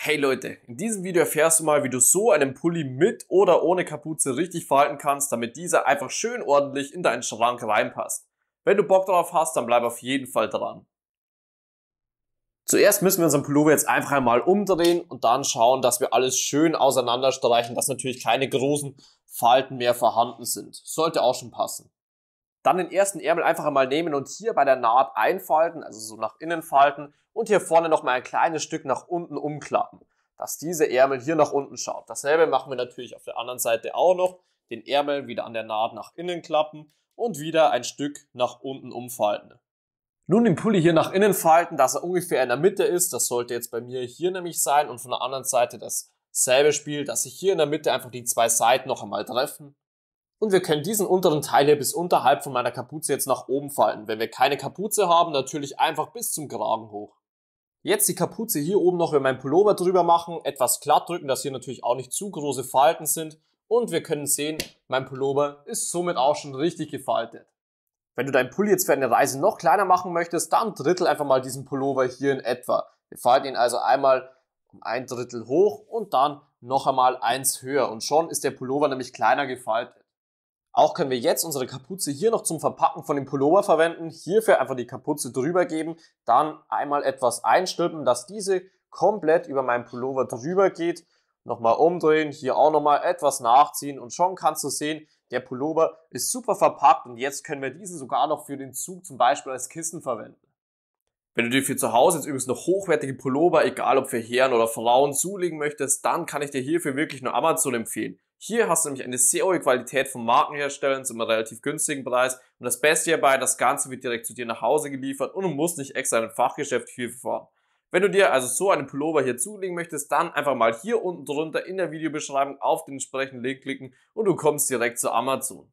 Hey Leute, in diesem Video erfährst du mal, wie du so einen Pulli mit oder ohne Kapuze richtig falten kannst, damit dieser einfach schön ordentlich in deinen Schrank reinpasst. Wenn du Bock darauf hast, dann bleib auf jeden Fall dran. Zuerst müssen wir unseren Pullover jetzt einfach einmal umdrehen und dann schauen, dass wir alles schön auseinanderstreichen, dass natürlich keine großen Falten mehr vorhanden sind. Sollte auch schon passen. Dann den ersten Ärmel einfach einmal nehmen und hier bei der Naht einfalten, also so nach innen falten und hier vorne nochmal ein kleines Stück nach unten umklappen, dass diese Ärmel hier nach unten schaut. Dasselbe machen wir natürlich auf der anderen Seite auch noch. Den Ärmel wieder an der Naht nach innen klappen und wieder ein Stück nach unten umfalten. Nun den Pulli hier nach innen falten, dass er ungefähr in der Mitte ist. Das sollte jetzt bei mir hier nämlich sein und von der anderen Seite dasselbe Spiel, dass sich hier in der Mitte einfach die zwei Seiten noch einmal treffen und wir können diesen unteren Teil hier bis unterhalb von meiner Kapuze jetzt nach oben falten. Wenn wir keine Kapuze haben, natürlich einfach bis zum Kragen hoch. Jetzt die Kapuze hier oben noch über meinen Pullover drüber machen, etwas glatt drücken, dass hier natürlich auch nicht zu große Falten sind. Und wir können sehen, mein Pullover ist somit auch schon richtig gefaltet. Wenn du deinen Pulli jetzt für eine Reise noch kleiner machen möchtest, dann drittel einfach mal diesen Pullover hier in etwa. Wir falten ihn also einmal um ein Drittel hoch und dann noch einmal eins höher. Und schon ist der Pullover nämlich kleiner gefaltet. Auch können wir jetzt unsere Kapuze hier noch zum Verpacken von dem Pullover verwenden. Hierfür einfach die Kapuze drüber geben, dann einmal etwas einstülpen, dass diese komplett über meinen Pullover drüber geht. Nochmal umdrehen, hier auch nochmal etwas nachziehen und schon kannst du sehen, der Pullover ist super verpackt und jetzt können wir diesen sogar noch für den Zug zum Beispiel als Kissen verwenden. Wenn du dir für zu Hause jetzt übrigens noch hochwertige Pullover, egal ob für Herren oder Frauen, zulegen möchtest, dann kann ich dir hierfür wirklich nur Amazon empfehlen. Hier hast du nämlich eine sehr hohe Qualität von Markenherstellern zu einem relativ günstigen Preis und das Beste hierbei, das Ganze wird direkt zu dir nach Hause geliefert und du musst nicht extra in ein Fachgeschäft viel fahren. Wenn du dir also so einen Pullover hier zulegen möchtest, dann einfach mal hier unten drunter in der Videobeschreibung auf den entsprechenden Link klicken und du kommst direkt zu Amazon.